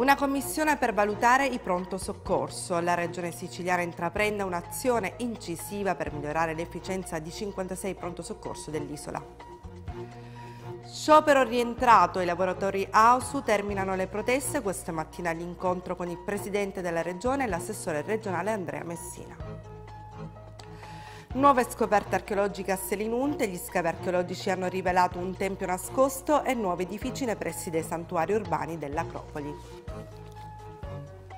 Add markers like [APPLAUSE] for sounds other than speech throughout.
Una commissione per valutare i pronto soccorso. La Regione siciliana intraprende un'azione incisiva per migliorare l'efficienza di 56 pronto soccorso dell'isola. Sciopero rientrato, i lavoratori AUSU terminano le proteste questa mattina l'incontro con il Presidente della Regione e l'assessore regionale Andrea Messina. Nuove scoperte archeologiche a Selinunte, gli scavi archeologici hanno rivelato un tempio nascosto e nuovi edifici nei pressi dei santuari urbani dell'Acropoli.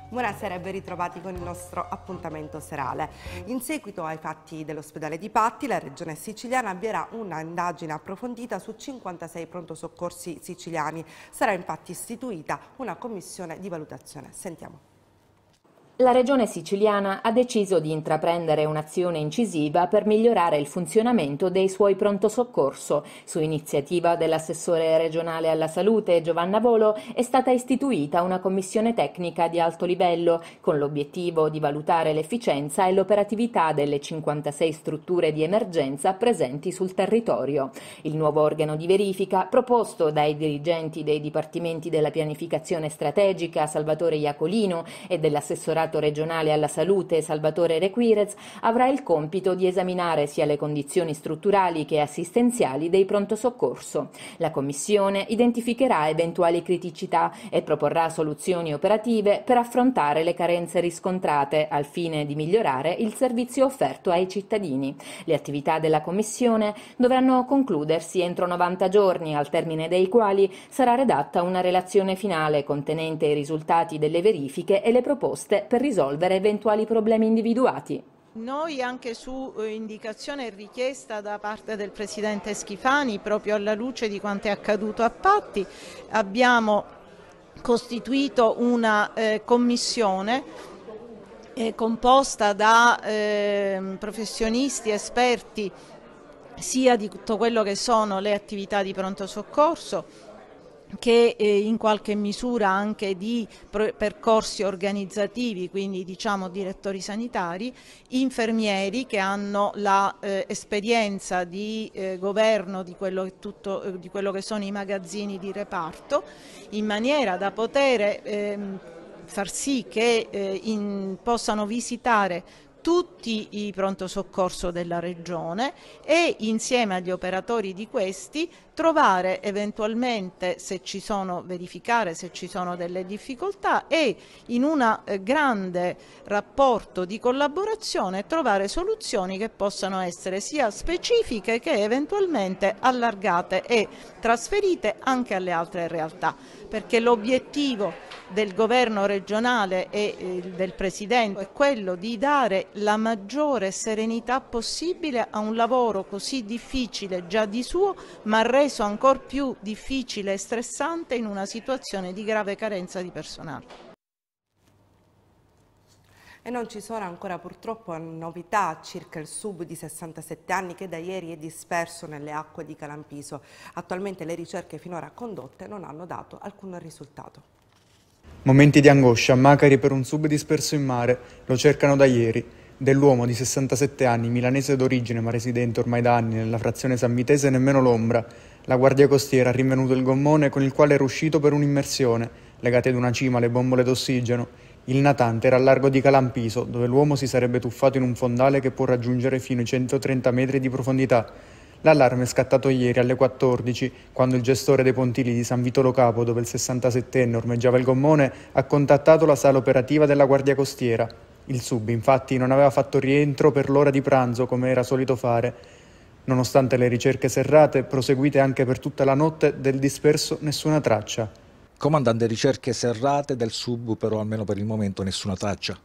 Buonasera e ben ritrovati con il nostro appuntamento serale. In seguito ai fatti dell'ospedale di Patti, la regione siciliana avvierà un'indagine approfondita su 56 pronto soccorsi siciliani. Sarà infatti istituita una commissione di valutazione. Sentiamo la Regione siciliana ha deciso di intraprendere un'azione incisiva per migliorare il funzionamento dei suoi pronto soccorso. Su iniziativa dell'assessore regionale alla salute Giovanna Volo è stata istituita una commissione tecnica di alto livello con l'obiettivo di valutare l'efficienza e l'operatività delle 56 strutture di emergenza presenti sul territorio. Il nuovo organo di verifica, proposto dai dirigenti dei dipartimenti della pianificazione strategica Salvatore Iacolino e dell'assessorato delegato regionale alla salute Salvatore Requirez avrà il compito di esaminare sia le condizioni strutturali che assistenziali dei pronto soccorso. La Commissione identificherà eventuali criticità e proporrà soluzioni operative per affrontare le carenze riscontrate al fine di migliorare il servizio offerto ai cittadini. Le attività della Commissione dovranno concludersi entro 90 giorni, al termine dei quali sarà redatta una relazione finale contenente i risultati delle verifiche e le proposte per risolvere eventuali problemi individuati. Noi anche su eh, indicazione e richiesta da parte del Presidente Schifani, proprio alla luce di quanto è accaduto a Patti, abbiamo costituito una eh, commissione eh, composta da eh, professionisti, esperti sia di tutto quello che sono le attività di pronto soccorso, che eh, in qualche misura anche di percorsi organizzativi, quindi diciamo direttori sanitari, infermieri che hanno l'esperienza eh, di eh, governo di quello, tutto, eh, di quello, che sono i magazzini di reparto, in maniera da poter ehm, far sì che eh, in, possano visitare tutti i pronto soccorso della regione e insieme agli operatori di questi trovare eventualmente se ci sono, verificare se ci sono delle difficoltà e in un eh, grande rapporto di collaborazione trovare soluzioni che possano essere sia specifiche che eventualmente allargate e trasferite anche alle altre realtà perché l'obiettivo del governo regionale e eh, del Presidente è quello di dare la maggiore serenità possibile a un lavoro così difficile già di suo ma reso ancora più difficile e stressante in una situazione di grave carenza di personale e non ci sono ancora purtroppo novità circa il sub di 67 anni che da ieri è disperso nelle acque di Calampiso. Attualmente le ricerche finora condotte non hanno dato alcun risultato. Momenti di angoscia a Macari per un sub disperso in mare, lo cercano da ieri. Dell'uomo di 67 anni, milanese d'origine ma residente ormai da anni nella frazione sammitese, nemmeno l'ombra. La guardia costiera ha rinvenuto il gommone con il quale era uscito per un'immersione, legate ad una cima le bombole d'ossigeno. Il natante era al largo di Calampiso, dove l'uomo si sarebbe tuffato in un fondale che può raggiungere fino ai 130 metri di profondità. L'allarme è scattato ieri alle 14, quando il gestore dei pontili di San Vitolo Capo, dove il 67enne ormeggiava il gommone, ha contattato la sala operativa della Guardia Costiera. Il sub, infatti, non aveva fatto rientro per l'ora di pranzo, come era solito fare. Nonostante le ricerche serrate, proseguite anche per tutta la notte, del disperso nessuna traccia comandante ricerche serrate del sub, però almeno per il momento nessuna traccia.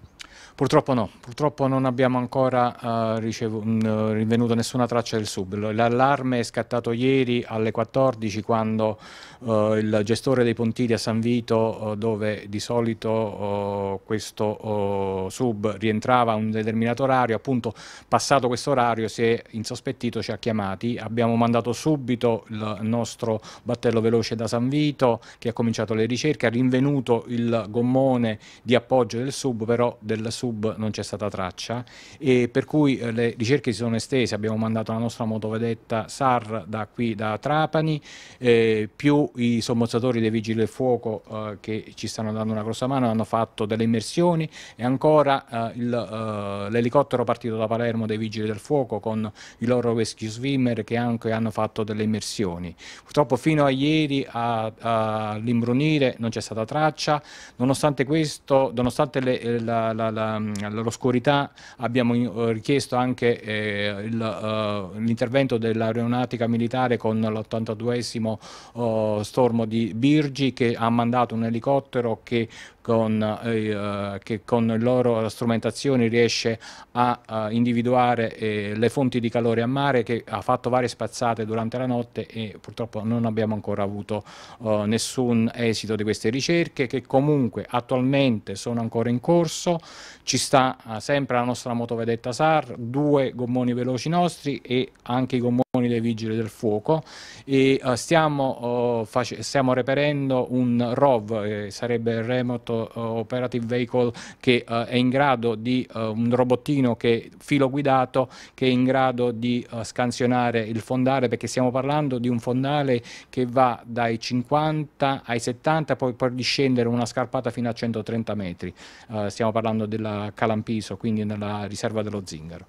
Purtroppo no, purtroppo non abbiamo ancora uh, eh, ricevuto, mh, mm, eh, rinvenuto nessuna traccia del sub. L'allarme è scattato ieri alle 14 quando uh, il gestore dei pontili a San Vito, uh, dove di solito oh, questo oh, sub rientrava a un determinato orario, appunto passato questo orario si è insospettito, ci ha chiamati, abbiamo mandato subito il nostro battello veloce da San Vito che ha cominciato le ricerche, ha rinvenuto il gommone di appoggio del sub, però del sub sub non c'è stata traccia e per cui eh, le ricerche si sono estese, abbiamo mandato la nostra motovedetta SAR da qui da Trapani, eh, più i sommozzatori dei vigili del fuoco eh, che ci stanno dando una grossa mano, hanno fatto delle immersioni e ancora eh, eh, l'elicottero partito da Palermo dei vigili del fuoco con i loro rescue swimmer che anche hanno fatto delle immersioni. Purtroppo fino a ieri all'imbrunire non c'è stata traccia, nonostante questo, nonostante le, la, la, la Ehm, all'oscurità abbiamo eh, richiesto anche eh, eh, l'intervento dell'aeronautica militare con l'82esimo stormo di Birgi che ha mandato un elicottero che con, eh, eh, che con loro strumentazioni riesce a, a individuare eh, le fonti di calore a mare che ha fatto varie spazzate durante la notte e purtroppo non abbiamo ancora avuto eh, nessun esito di queste ricerche che comunque attualmente sono ancora in corso, ci sta eh, sempre la nostra motovedetta SAR, due gommoni veloci nostri e anche i gommoni con i vigili del fuoco e uh, stiamo, uh, stiamo, reperendo un ROV, eh, sarebbe il Remote eh, Operative Vehicle, che eh, è in grado di, un robottino che, filo guidato che è in grado di scansionare il fondale perché stiamo parlando di un fondale che va dai 50 ai 70 poi può discendere una scarpata fino a 130 metri. stiamo parlando della Calampiso, quindi nella riserva dello Zingaro.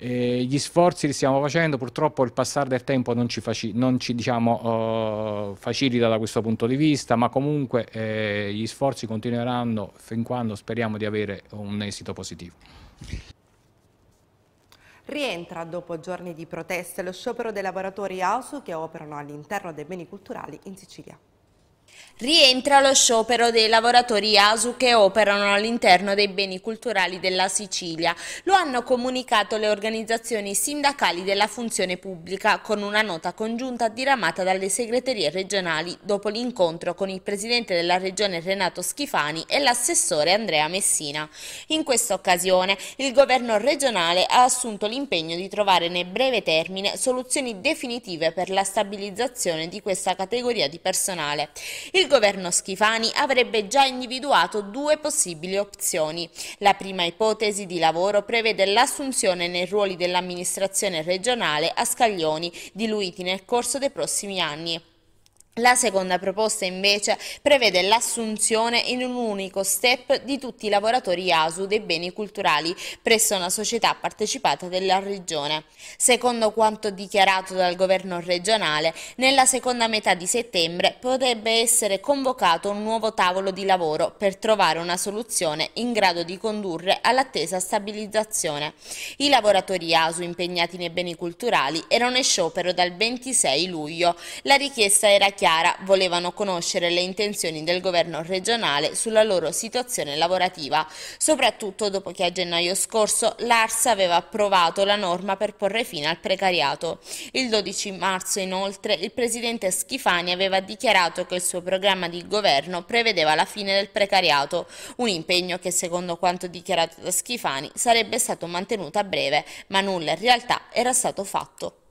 Eh, gli sforzi li stiamo facendo, purtroppo il passare del tempo non ci, non ci diciamo, uh, facilita da questo punto di vista, ma comunque eh, gli sforzi continueranno fin quando speriamo di avere un esito positivo. Rientra dopo giorni di proteste lo sciopero dei lavoratori ASU che operano all'interno dei beni culturali in Sicilia. Rientra lo sciopero dei lavoratori ASU che operano all'interno dei beni culturali della Sicilia. Lo hanno comunicato le organizzazioni sindacali della funzione pubblica con una nota congiunta diramata dalle segreterie regionali dopo l'incontro con il presidente della regione Renato Schifani e l'assessore Andrea Messina. In questa occasione il governo regionale ha assunto l'impegno di trovare nel breve termine soluzioni definitive per la stabilizzazione di questa categoria di personale. Il governo Schifani avrebbe già individuato due possibili opzioni. La prima ipotesi di lavoro prevede l'assunzione nei ruoli dell'amministrazione regionale a scaglioni, diluiti nel corso dei prossimi anni. La seconda proposta invece prevede l'assunzione in un unico step di tutti i lavoratori ASU dei beni culturali presso una società partecipata della Regione. Secondo quanto dichiarato dal governo regionale, nella seconda metà di settembre potrebbe essere convocato un nuovo tavolo di lavoro per trovare una soluzione in grado di condurre all'attesa stabilizzazione. I lavoratori ASU impegnati nei beni culturali erano in sciopero dal 26 luglio. La richiesta era chiara Chiara volevano conoscere le intenzioni del governo regionale sulla loro situazione lavorativa, soprattutto dopo che a gennaio scorso l'ARS aveva approvato la norma per porre fine al precariato. Il 12 marzo inoltre il presidente Schifani aveva dichiarato che il suo programma di governo prevedeva la fine del precariato, un impegno che secondo quanto dichiarato da Schifani sarebbe stato mantenuto a breve, ma nulla in realtà era stato fatto.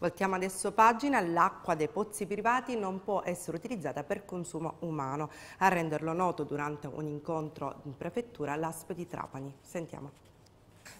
Voltiamo adesso pagina, l'acqua dei pozzi privati non può essere utilizzata per consumo umano. A renderlo noto durante un incontro in prefettura l'ASP di Trapani. Sentiamo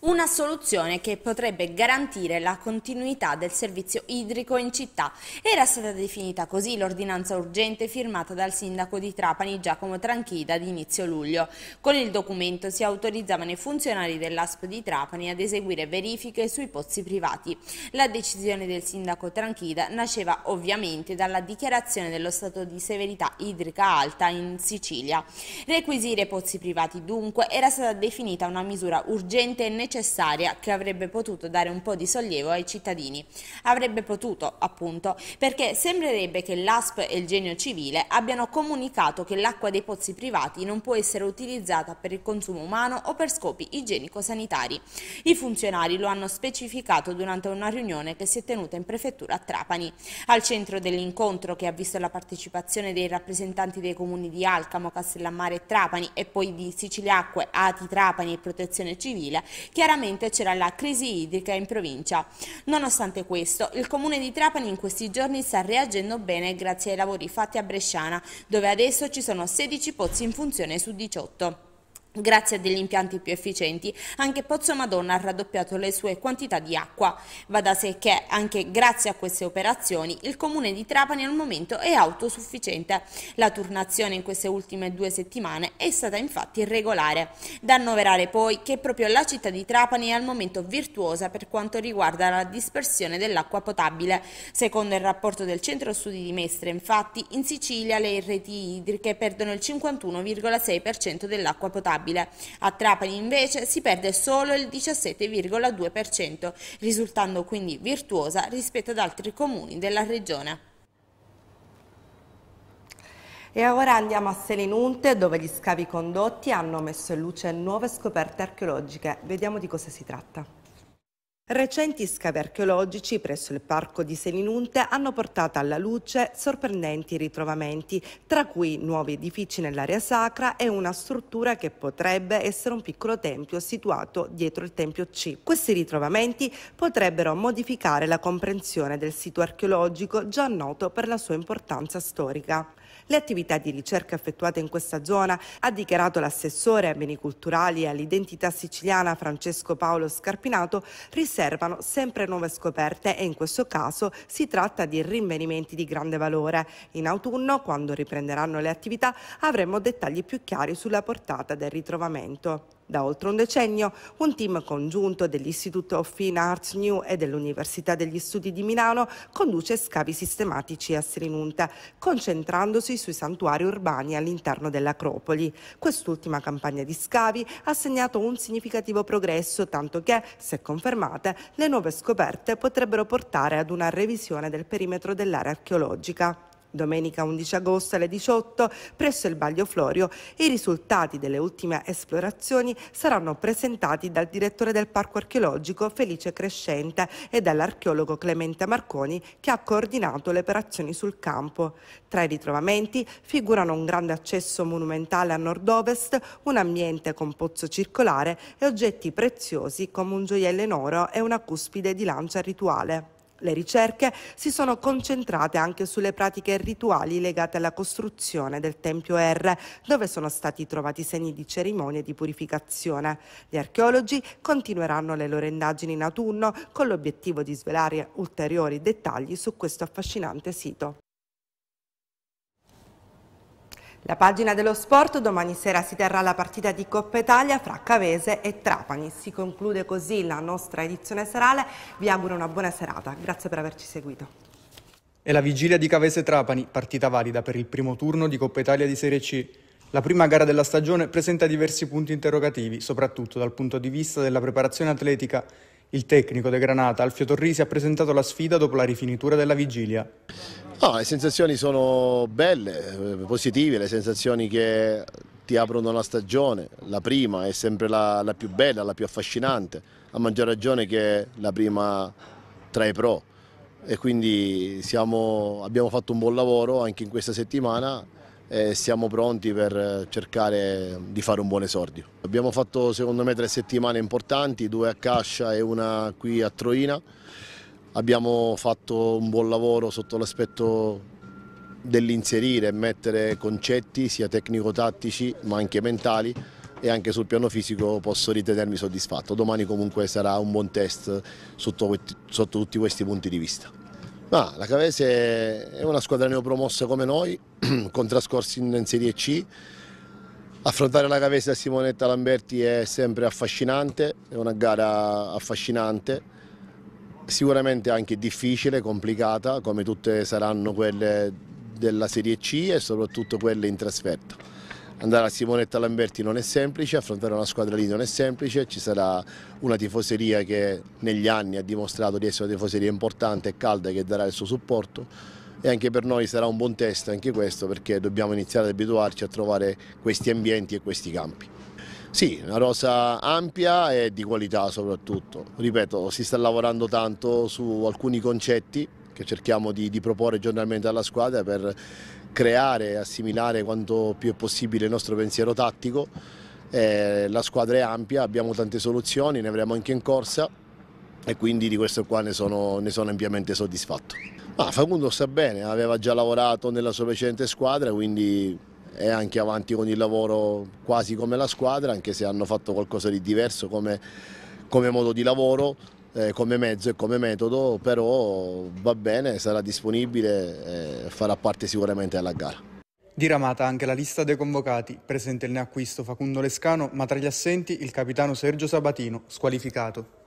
una soluzione che potrebbe garantire la continuità del servizio idrico in città. Era stata definita così l'ordinanza urgente firmata dal sindaco di Trapani Giacomo Tranchida ad inizio luglio. Con il documento si autorizzavano i funzionari dell'ASP di Trapani ad eseguire verifiche sui pozzi privati. La decisione del sindaco Tranchida nasceva ovviamente dalla dichiarazione dello stato di severità idrica alta in Sicilia. Requisire pozzi privati dunque era stata definita una misura urgente e necessaria necessaria che avrebbe potuto dare un po' di sollievo ai cittadini. Avrebbe potuto, appunto, perché sembrerebbe che l'ASP e il genio civile abbiano comunicato che l'acqua dei pozzi privati non può essere utilizzata per il consumo umano o per scopi igienico-sanitari. I funzionari lo hanno specificato durante una riunione che si è tenuta in prefettura a Trapani. Al centro dell'incontro, che ha visto la partecipazione dei rappresentanti dei comuni di Alcamo, Castellammare e Trapani e poi di Siciliacque, Ati Trapani e Protezione Civile, che chiaramente c'era la crisi idrica in provincia. Nonostante questo, il comune di Trapani in questi giorni sta reagendo bene grazie ai lavori fatti a Bresciana, dove adesso ci sono 16 pozzi in funzione su 18. Grazie a degli impianti più efficienti, anche Pozzo Madonna ha raddoppiato le sue quantità di acqua. Va da sé che, anche grazie a queste operazioni, il comune di Trapani al momento è autosufficiente. La turnazione in queste ultime due settimane è stata infatti irregolare. Da annoverare poi che proprio la città di Trapani è al momento virtuosa per quanto riguarda la dispersione dell'acqua potabile. Secondo il rapporto del Centro Studi di Mestre, infatti, in Sicilia le reti idriche perdono il 51,6% dell'acqua potabile stabile. A Trapani invece si perde solo il 17,2%, risultando quindi virtuosa rispetto ad altri comuni della regione. E ora andiamo a Selinunte dove gli scavi condotti hanno messo in luce nuove scoperte archeologiche. Vediamo di cosa si tratta. Recenti scavi archeologici presso il parco di Seninunte hanno portato alla luce sorprendenti ritrovamenti, tra cui nuovi edifici nell'area sacra e una struttura che potrebbe essere un piccolo tempio situato dietro il tempio C. Questi ritrovamenti potrebbero modificare la comprensione del sito archeologico già noto per la sua importanza storica. Le attività di ricerca effettuate in questa zona, ha dichiarato l'assessore ai beni culturali e all'identità siciliana Francesco Paolo Scarpinato, riservano sempre nuove scoperte e in questo caso si tratta di rinvenimenti di grande valore. In autunno, quando riprenderanno le attività, avremo dettagli più chiari sulla portata del ritrovamento. Da oltre un decennio un team congiunto dell'Istituto of Fine Arts New e dell'Università degli Studi di Milano conduce scavi sistematici a Srinunta, concentrandosi sui santuari urbani all'interno dell'Acropoli. Quest'ultima campagna di scavi ha segnato un significativo progresso, tanto che, se confermate, le nuove scoperte potrebbero portare ad una revisione del perimetro dell'area archeologica. Domenica 11 agosto alle 18 presso il Baglio Florio i risultati delle ultime esplorazioni saranno presentati dal direttore del parco archeologico Felice Crescente e dall'archeologo Clemente Marconi che ha coordinato le operazioni sul campo. Tra i ritrovamenti figurano un grande accesso monumentale a nord-ovest, un ambiente con pozzo circolare e oggetti preziosi come un gioiello in oro e una cuspide di lancia rituale. Le ricerche si sono concentrate anche sulle pratiche rituali legate alla costruzione del Tempio R, dove sono stati trovati segni di cerimonie di purificazione. Gli archeologi continueranno le loro indagini in autunno con l'obiettivo di svelare ulteriori dettagli su questo affascinante sito. La pagina dello sport, domani sera si terrà la partita di Coppa Italia fra Cavese e Trapani. Si conclude così la nostra edizione serale, vi auguro una buona serata, grazie per averci seguito. È la vigilia di Cavese Trapani, partita valida per il primo turno di Coppa Italia di Serie C. La prima gara della stagione presenta diversi punti interrogativi, soprattutto dal punto di vista della preparazione atletica. Il tecnico De Granata, Alfio Torrisi, ha presentato la sfida dopo la rifinitura della vigilia. No, le sensazioni sono belle, eh, positive, le sensazioni che ti aprono la stagione, la prima è sempre la, la più bella, la più affascinante, a maggior ragione che la prima tra i pro e quindi siamo, abbiamo fatto un buon lavoro anche in questa settimana e siamo pronti per cercare di fare un buon esordio. Abbiamo fatto secondo me tre settimane importanti, due a Cascia e una qui a Troina abbiamo fatto un buon lavoro sotto l'aspetto dell'inserire e mettere concetti sia tecnico-tattici ma anche mentali e anche sul piano fisico posso ritenermi soddisfatto. Domani comunque sarà un buon test sotto, sotto tutti questi punti di vista. Ma la Cavese è una squadra neopromossa come noi, [CLEARS THROAT] con trascorsi in Serie C. Affrontare la Cavese a Simonetta Lamberti è sempre affascinante, è una gara affascinante Sicuramente anche difficile, complicata, come tutte saranno quelle della Serie C e soprattutto quelle in trasferta. Andare a Simonetta Lamberti non è semplice, affrontare una squadra lì non è semplice, ci sarà una tifoseria che negli anni ha dimostrato di essere una tifoseria importante e calda che darà il suo supporto e anche per noi sarà un buon test anche questo perché dobbiamo iniziare ad abituarci a trovare questi ambienti e questi campi. Sì, una rosa ampia e di qualità soprattutto. Ripeto, si sta lavorando tanto su alcuni concetti che cerchiamo di, di proporre giornalmente alla squadra per creare e assimilare quanto più è possibile il nostro pensiero tattico. Eh, la squadra è ampia, abbiamo tante soluzioni, ne avremo anche in corsa e quindi di questo qua ne sono, ne sono ampiamente soddisfatto. Ma Facundo sta bene, aveva già lavorato nella sua precedente squadra, quindi è anche avanti con il lavoro quasi come la squadra, anche se hanno fatto qualcosa di diverso come, come modo di lavoro, eh, come mezzo e come metodo, però va bene, sarà disponibile e farà parte sicuramente alla gara. Diramata anche la lista dei convocati, presente il neacquisto Facundo Lescano, ma tra gli assenti il capitano Sergio Sabatino, squalificato.